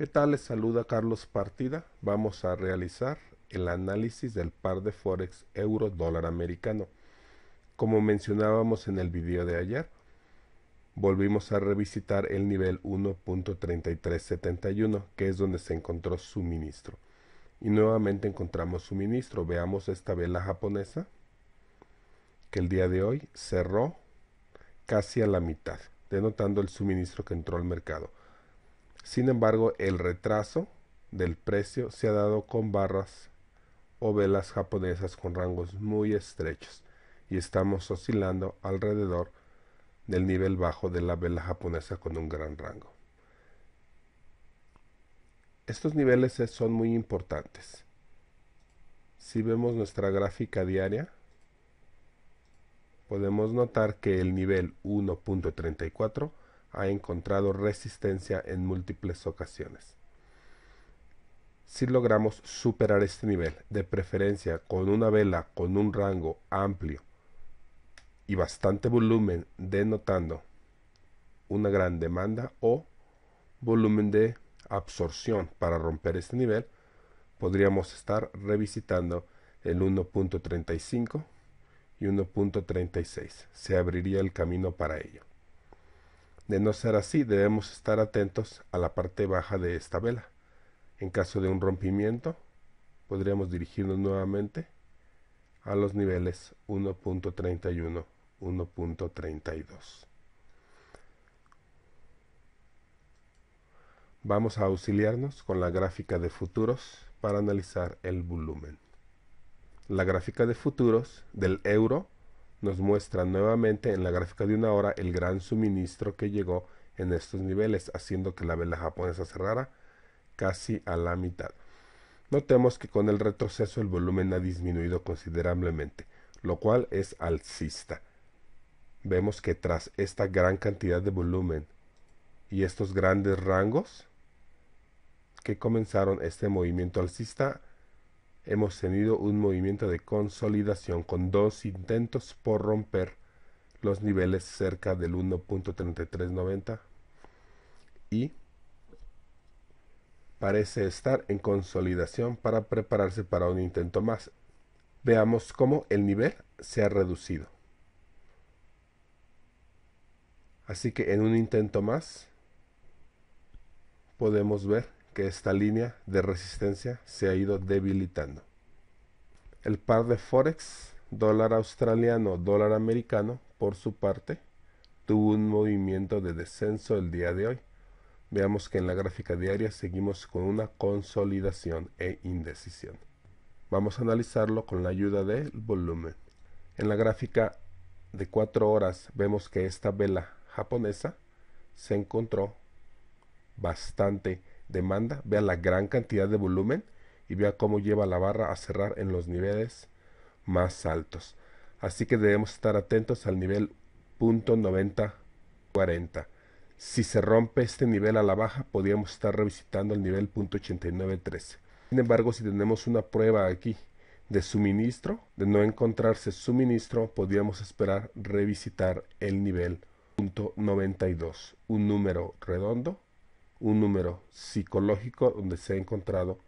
¿Qué tal? Les saluda Carlos Partida. Vamos a realizar el análisis del par de Forex euro dólar americano. Como mencionábamos en el video de ayer, volvimos a revisitar el nivel 1.3371, que es donde se encontró suministro. Y nuevamente encontramos suministro. Veamos esta vela japonesa, que el día de hoy cerró casi a la mitad, denotando el suministro que entró al mercado. Sin embargo, el retraso del precio se ha dado con barras o velas japonesas con rangos muy estrechos y estamos oscilando alrededor del nivel bajo de la vela japonesa con un gran rango. Estos niveles son muy importantes. Si vemos nuestra gráfica diaria, podemos notar que el nivel 1.34 ha encontrado resistencia en múltiples ocasiones. Si logramos superar este nivel, de preferencia con una vela con un rango amplio y bastante volumen, denotando una gran demanda o volumen de absorción para romper este nivel, podríamos estar revisitando el 1.35 y 1.36. Se abriría el camino para ello. De no ser así, debemos estar atentos a la parte baja de esta vela. En caso de un rompimiento, podríamos dirigirnos nuevamente a los niveles 1.31, 1.32. Vamos a auxiliarnos con la gráfica de futuros para analizar el volumen. La gráfica de futuros del euro nos muestra nuevamente en la gráfica de una hora el gran suministro que llegó en estos niveles, haciendo que la vela japonesa cerrara casi a la mitad. Notemos que con el retroceso el volumen ha disminuido considerablemente, lo cual es alcista. Vemos que tras esta gran cantidad de volumen y estos grandes rangos que comenzaron este movimiento alcista, hemos tenido un movimiento de consolidación con dos intentos por romper los niveles cerca del 1.3390 y parece estar en consolidación para prepararse para un intento más. Veamos cómo el nivel se ha reducido. Así que en un intento más podemos ver que esta línea de resistencia se ha ido debilitando. El par de Forex, dólar australiano, dólar americano, por su parte, tuvo un movimiento de descenso el día de hoy. Veamos que en la gráfica diaria seguimos con una consolidación e indecisión. Vamos a analizarlo con la ayuda del volumen. En la gráfica de 4 horas vemos que esta vela japonesa se encontró bastante demanda, vea la gran cantidad de volumen y vea cómo lleva la barra a cerrar en los niveles más altos. Así que debemos estar atentos al nivel .9040. Si se rompe este nivel a la baja, podríamos estar revisitando el nivel .8913. Sin embargo, si tenemos una prueba aquí de suministro, de no encontrarse suministro, podríamos esperar revisitar el nivel .92, un número redondo un número psicológico donde se ha encontrado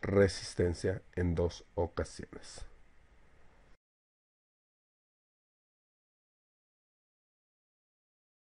resistencia en dos ocasiones.